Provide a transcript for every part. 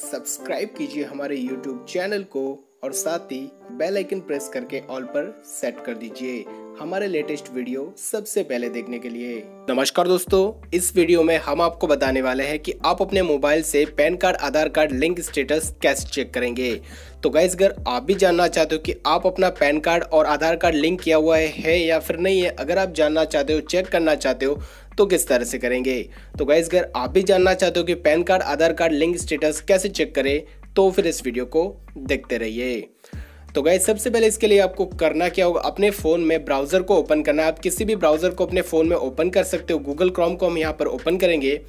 subscribe कीजिए हमारे YouTube channel को और साथ ही बेल आइकन प्रेस करके ऑल पर सेट कर दीजिए हमारे लेटेस्ट वीडियो सबसे पहले देखने के लिए नमस्कार दोस्तों इस वीडियो में हम आपको बताने वाले हैं कि आप अपने मोबाइल से PAN card Aadhaar card link status कैसे चेक करेंगे तो गाइज अगर आप भी जानना चाहते हो कि आप अपना पैन कार्ड और आधार कार्ड लिंक किया हुआ है या फिर नहीं है अगर आप जानना चाहते हो चेक करना चाहते हो तो किस तरह से करेंगे तो गाइज अगर आप भी जानना चाहते हो कि PAN card Aadhaar card link status कैसे चेक करें तो फिर इस वीडियो को देखते रहिए तो गाइज सबसे पहले इसके लिए आपको करना क्या होगा अपने फ़ोन में ब्राउज़र को ओपन करना है आप किसी भी ब्राउज़र को अपने फ़ोन में ओपन कर सकते हो गूगल क्रोम को हम यहाँ पर ओपन करेंगे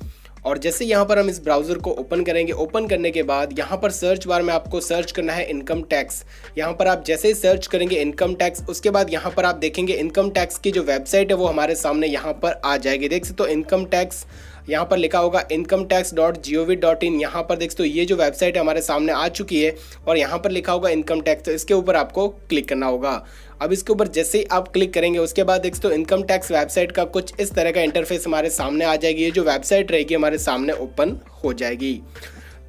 और जैसे यहाँ पर हम इस ब्राउज़र को ओपन करेंगे ओपन करने के बाद यहाँ पर सर्च बार में आपको सर्च करना है इनकम टैक्स यहाँ पर आप जैसे ही सर्च करेंगे इनकम टैक्स उसके बाद यहाँ पर आप देखेंगे इनकम टैक्स की जो वेबसाइट है वो हमारे सामने यहाँ पर आ जाएगी देख सकते हो तो इनकम टैक्स यहाँ पर लिखा होगा income tax dot G O V dot in यहाँ पर देख तो ये जो वेबसाइट है हमारे सामने आ चुकी है और यहाँ पर लिखा होगा इनकम टैक्स तो इसके ऊपर आपको क्लिक करना होगा अब इसके ऊपर जैसे ही आप क्लिक करेंगे उसके बाद एक तो इनकम टैक्स वेबसाइट का कुछ इस तरह का इंटरफेस हमारे सामने आ जाएगी ये जो वेबसाइट रहेगी हमारे सामने ओपन हो जाएगी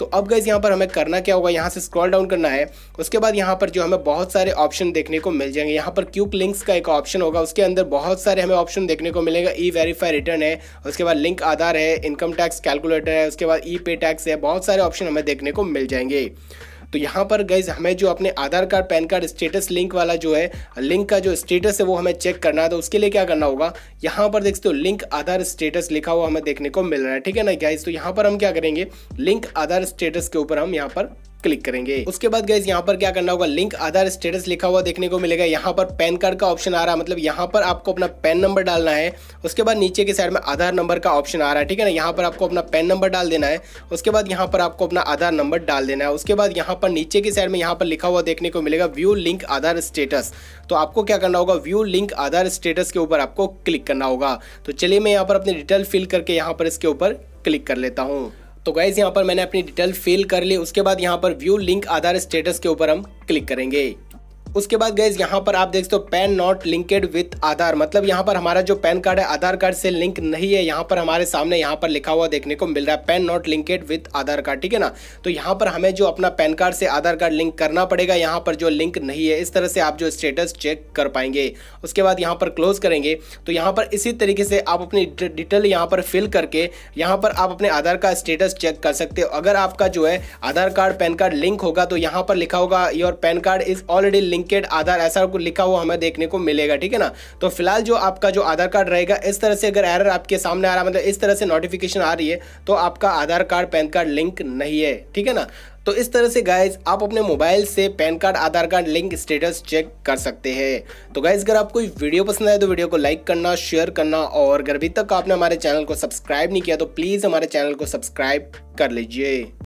तो अब गैस यहाँ पर हमें करना क्या होगा यहाँ से स्क्रॉल डाउन करना है उसके बाद यहाँ पर जो हमें बहुत सारे ऑप्शन देखने को मिल जाएंगे यहाँ पर क्यूक लिंक्स का एक ऑप्शन होगा उसके अंदर बहुत सारे हमें ऑप्शन देखने को मिलेगा ई वेरीफाई रिटर्न है उसके बाद लिंक आधार है इनकम टैक्स कैलकुलेटर है उसके बाद ई पे टैक्स है बहुत सारे ऑप्शन हमें देखने को मिल जाएंगे तो यहाँ पर गाइज हमें जो अपने Aadhaar card PAN card status link वाला जो है लिंक का जो स्टेटस है वो हमें चेक करना है तो उसके लिए क्या करना होगा यहाँ पर देखते हो लिंक आधार स्टेटस लिखा हुआ हमें देखने को मिल रहा है ठीक है ना गाइज तो यहाँ पर हम क्या करेंगे लिंक आधार स्टेटस के ऊपर हम यहाँ पर क्लिक करेंगे उसके बाद गैस यहाँ पर क्या करना होगा लिंक आधार स्टेटस लिखा हुआ देखने को मिलेगा यहाँ पर पैन कार्ड का ऑप्शन आ रहा है मतलब यहाँ पर आपको अपना पैन नंबर डालना है उसके बाद नीचे के साइड में आधार नंबर का ऑप्शन आ रहा है ठीक है ना यहाँ पर आपको अपना पैन नंबर डाल देना है उसके बाद यहाँ पर आपको अपना आधार नंबर डाल देना है उसके बाद यहाँ पर नीचे की साइड में यहाँ पर लिखा हुआ देखने को मिलेगा व्यू लिंक आधार स्टेटस तो आपको क्या करना होगा व्यू लिंक आधार स्टेटस के ऊपर आपको क्लिक करना होगा तो चलिए मैं यहाँ पर अपनी डिटेल फिल करके यहाँ पर इसके ऊपर क्लिक कर लेता हूँ तो गाइज यहाँ पर मैंने अपनी डिटेल फिल कर ली उसके बाद यहाँ पर व्यू लिंक आधार स्टेटस के ऊपर हम क्लिक करेंगे उसके बाद गैस यहाँ पर आप देख सकते हो PAN not linked with Aadhaar मतलब यहाँ पर हमारा जो पैन कार्ड है आधार कार्ड से लिंक नहीं है यहाँ पर हमारे सामने यहाँ पर लिखा हुआ देखने को मिल रहा है PAN not linked with Aadhaar card ठीक है ना तो यहाँ पर हमें जो अपना पैन कार्ड से आधार कार्ड लिंक करना पड़ेगा यहाँ पर जो लिंक नहीं है इस तरह से आप जो स्टेटस चेक कर पाएंगे उसके बाद यहाँ पर क्लोज करेंगे तो यहाँ पर इसी तरीके से आप अपनी डिटेल यहाँ पर फिल करके यहाँ पर आप अपने आधार का स्टेटस चेक कर सकते हो अगर आपका जो है Aadhaar card PAN card link होगा तो यहाँ पर लिखा होगा your PAN card is already link linked Aadhaar ऐसा आपको लिखा हुआ हमें देखने को मिलेगा ठीक है ना तो फिलहाल जो आपका जो आधार कार्ड रहेगा इस तरह से अगर एरर आपके सामने आ रहा है मतलब इस तरह से नोटिफिकेशन आ रही है तो आपका Aadhaar card PAN card link नहीं है ठीक है ना तो इस तरह से गाइज आप अपने मोबाइल से PAN card Aadhaar card link status check कर सकते हैं तो गाइज अगर आपको वीडियो पसंद आए तो वीडियो को लाइक करना शेयर करना और अगर अभी तक आपने हमारे चैनल को सब्सक्राइब नहीं किया तो प्लीज़ हमारे चैनल को सब्सक्राइब कर लीजिए